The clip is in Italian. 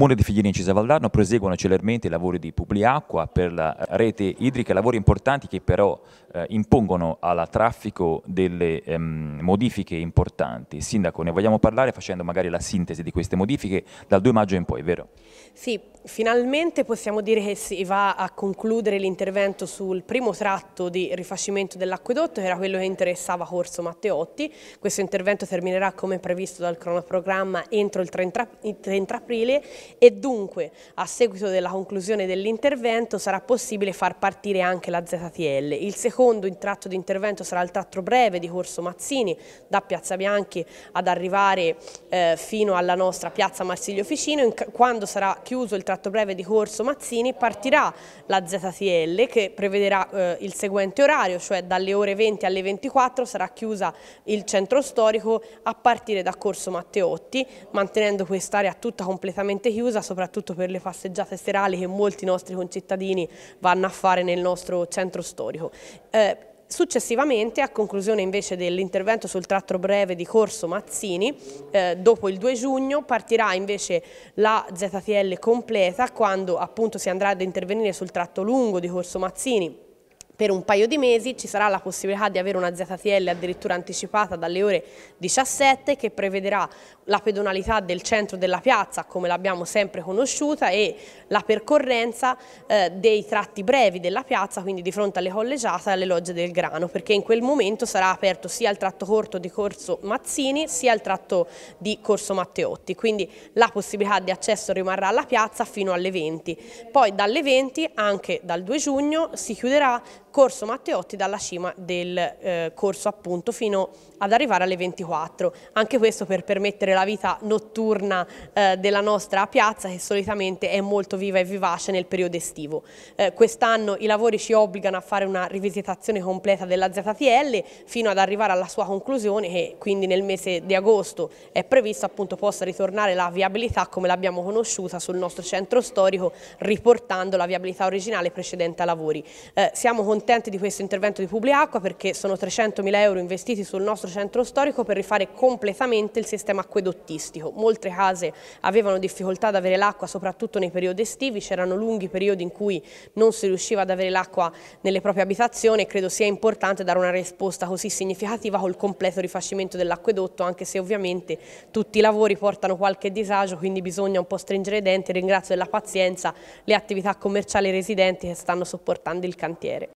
Comune di Figlierin in Cisavaldarno proseguono celermente i lavori di Publiacqua per la rete idrica, lavori importanti che però eh, impongono al traffico delle ehm, modifiche importanti. Sindaco, ne vogliamo parlare facendo magari la sintesi di queste modifiche dal 2 maggio in poi, vero? Sì, finalmente possiamo dire che si va a concludere l'intervento sul primo tratto di rifacimento dell'acquedotto, che era quello che interessava Corso Matteotti. Questo intervento terminerà come previsto dal cronoprogramma entro il 30, il 30 aprile e dunque a seguito della conclusione dell'intervento sarà possibile far partire anche la ZTL. Il secondo tratto di intervento sarà il tratto breve di Corso Mazzini da Piazza Bianchi ad arrivare eh, fino alla nostra Piazza Marsiglio Ficino. In, quando sarà chiuso il tratto breve di Corso Mazzini partirà la ZTL che prevederà eh, il seguente orario, cioè dalle ore 20 alle 24 sarà chiusa il centro storico a partire da Corso Matteotti, mantenendo quest'area tutta completamente mente chiusa soprattutto per le passeggiate serali che molti nostri concittadini vanno a fare nel nostro centro storico. Eh, Successivamente, a conclusione invece dell'intervento sul tratto breve di Corso Mazzini, eh, dopo il 2 giugno partirà invece la ZTL completa quando appunto si andrà ad intervenire sul tratto lungo di Corso Mazzini per un paio di mesi ci sarà la possibilità di avere una ZTL addirittura anticipata dalle ore 17 che prevederà la pedonalità del centro della piazza come l'abbiamo sempre conosciuta e la percorrenza eh, dei tratti brevi della piazza quindi di fronte alle collegiate e alle logge del grano perché in quel momento sarà aperto sia il tratto corto di Corso Mazzini sia il tratto di Corso Matteotti quindi la possibilità di accesso rimarrà alla piazza fino alle 20 poi dalle 20 anche dal 2 giugno si chiuderà Corso Matteotti dalla cima del eh, corso appunto fino ad arrivare alle 24. Anche questo per permettere la vita notturna eh, della nostra piazza che solitamente è molto viva e vivace nel periodo estivo. Eh, Quest'anno i lavori ci obbligano a fare una rivisitazione completa della ZTL fino ad arrivare alla sua conclusione che quindi nel mese di agosto è previsto appunto possa ritornare la viabilità come l'abbiamo conosciuta sul nostro centro storico riportando la viabilità originale precedente a lavori. Eh, siamo contenti di questo intervento di Publiacqua perché sono 300 mila euro investiti sul nostro centro storico per rifare completamente il sistema acquedottistico. Molte case avevano difficoltà ad avere l'acqua soprattutto nei periodi estivi, c'erano lunghi periodi in cui non si riusciva ad avere l'acqua nelle proprie abitazioni e credo sia importante dare una risposta così significativa col completo rifacimento dell'acquedotto anche se ovviamente tutti i lavori portano qualche disagio quindi bisogna un po' stringere i denti, ringrazio della pazienza le attività commerciali residenti che stanno sopportando il cantiere.